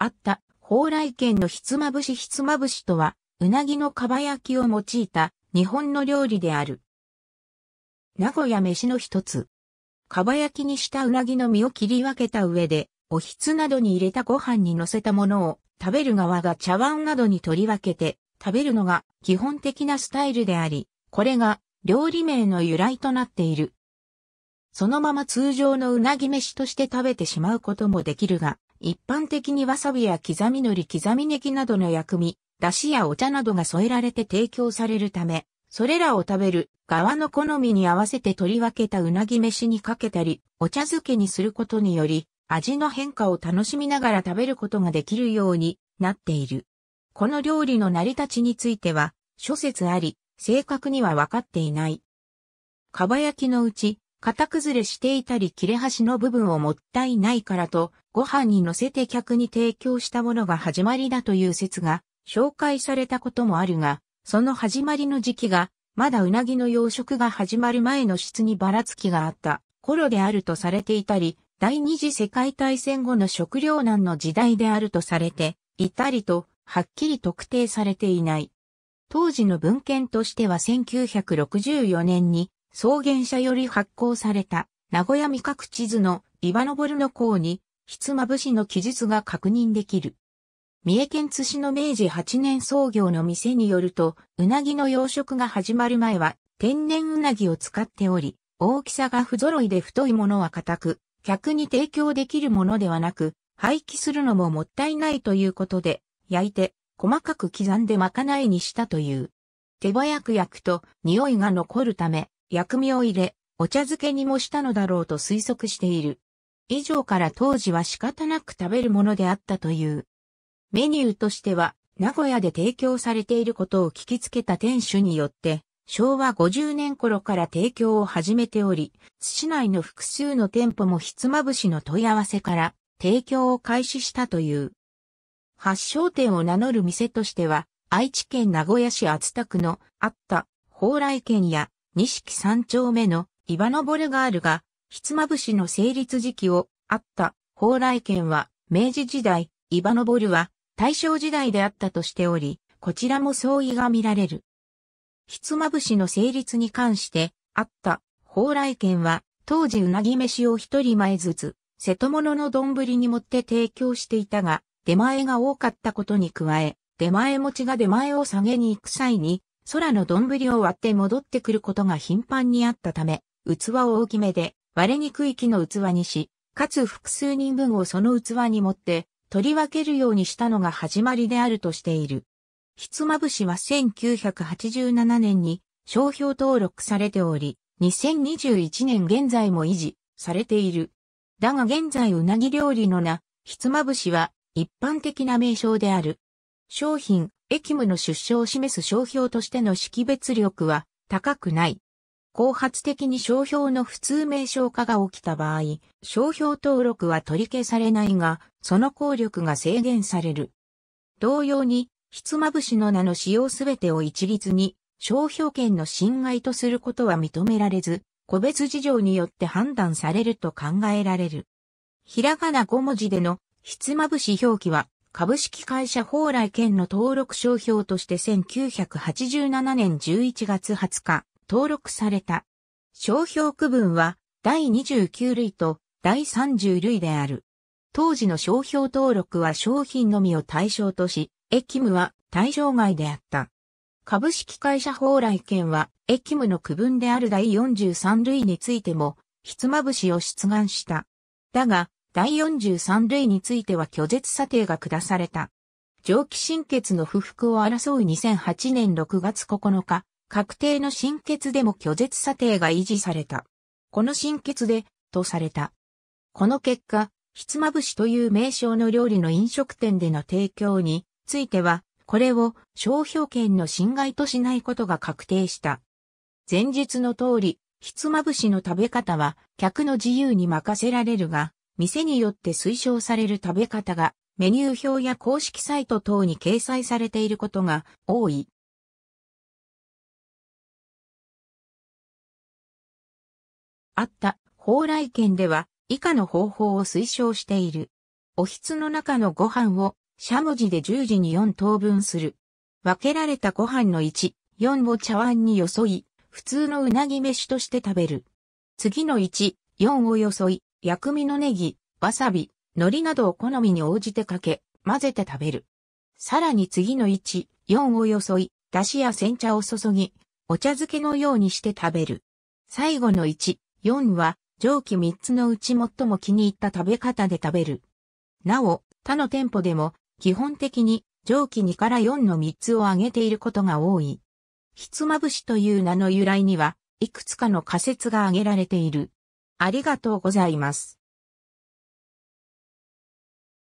あった蓬莱県のひつまぶしひつまぶしとは、うなぎのかば焼きを用いた日本の料理である。名古屋飯の一つ。かば焼きにしたうなぎの身を切り分けた上で、おひつなどに入れたご飯に乗せたものを食べる側が茶碗などに取り分けて食べるのが基本的なスタイルであり、これが料理名の由来となっている。そのまま通常のうなぎ飯として食べてしまうこともできるが、一般的にわさびや刻み海苔刻みネギなどの薬味、だしやお茶などが添えられて提供されるため、それらを食べる側の好みに合わせて取り分けたうなぎ飯にかけたり、お茶漬けにすることにより、味の変化を楽しみながら食べることができるようになっている。この料理の成り立ちについては、諸説あり、正確には分かっていない。かば焼きのうち、型崩れしていたり切れ端の部分をもったいないからと、ご飯に乗せて客に提供したものが始まりだという説が紹介されたこともあるが、その始まりの時期が、まだうなぎの養殖が始まる前の質にばらつきがあった頃であるとされていたり、第二次世界大戦後の食糧難の時代であるとされていたりと、はっきり特定されていない。当時の文献としては1964年に草原社より発行された名古屋味覚地図の岩登の項にひつまぶしの記述が確認できる。三重県津市の明治8年創業の店によると、うなぎの養殖が始まる前は、天然うなぎを使っており、大きさが不揃いで太いものは硬く、客に提供できるものではなく、廃棄するのももったいないということで、焼いて、細かく刻んでまかないにしたという。手早く焼くと、匂いが残るため、薬味を入れ、お茶漬けにもしたのだろうと推測している。以上から当時は仕方なく食べるものであったという。メニューとしては、名古屋で提供されていることを聞きつけた店主によって、昭和50年頃から提供を始めており、津市内の複数の店舗もひつまぶしの問い合わせから提供を開始したという。発祥店を名乗る店としては、愛知県名古屋市厚田区のあった宝来県や錦三丁目の岩登ノボルガールがひつまぶしの成立時期を、あった、蓬莱県は、明治時代、伊ボ昇は、大正時代であったとしており、こちらも相違が見られる。ひつまぶしの成立に関して、あった、蓬莱県は、当時うなぎ飯を一人前ずつ、瀬戸物の丼に持って提供していたが、出前が多かったことに加え、出前持ちが出前を下げに行く際に、空の丼を割って戻ってくることが頻繁にあったため、器を大きめで、割れにくい木の器にし、かつ複数人分をその器に持って取り分けるようにしたのが始まりであるとしている。ひつまぶしは1987年に商標登録されており、2021年現在も維持されている。だが現在うなぎ料理の名、ひつまぶしは一般的な名称である。商品、駅務の出所を示す商標としての識別力は高くない。後発的に商標の普通名称化が起きた場合、商標登録は取り消されないが、その効力が制限される。同様に、ひつまぶしの名の使用すべてを一律に、商標権の侵害とすることは認められず、個別事情によって判断されると考えられる。ひらがな5文字でのひつまぶし表記は、株式会社蓬莱県の登録商標として1987年11月20日、登録された。商標区分は第29類と第30類である。当時の商標登録は商品のみを対象とし、駅務は対象外であった。株式会社蓬莱券は、駅務の区分である第43類についても、ひつまぶしを出願した。だが、第43類については拒絶査定が下された。上気神血の不服を争う2008年6月9日、確定の心血でも拒絶査定が維持された。この心血で、とされた。この結果、ひつまぶしという名称の料理の飲食店での提供については、これを商標権の侵害としないことが確定した。前述の通り、ひつまぶしの食べ方は客の自由に任せられるが、店によって推奨される食べ方がメニュー表や公式サイト等に掲載されていることが多い。あった蓬莱圏では以下の方法を推奨している。おひつの中のご飯をしゃもじで十時に4等分する。分けられたご飯の1、4を茶碗によそい、普通のうなぎ飯として食べる。次の1、4をよそい、薬味のネギ、わさび、海苔などを好みに応じてかけ、混ぜて食べる。さらに次の1、4をよそい、だしや煎茶を注ぎ、お茶漬けのようにして食べる。最後の1、4は、上記3つのうち最も気に入った食べ方で食べる。なお、他の店舗でも、基本的に上記2から4の3つを挙げていることが多い。ひつまぶしという名の由来には、いくつかの仮説が挙げられている。ありがとうございます。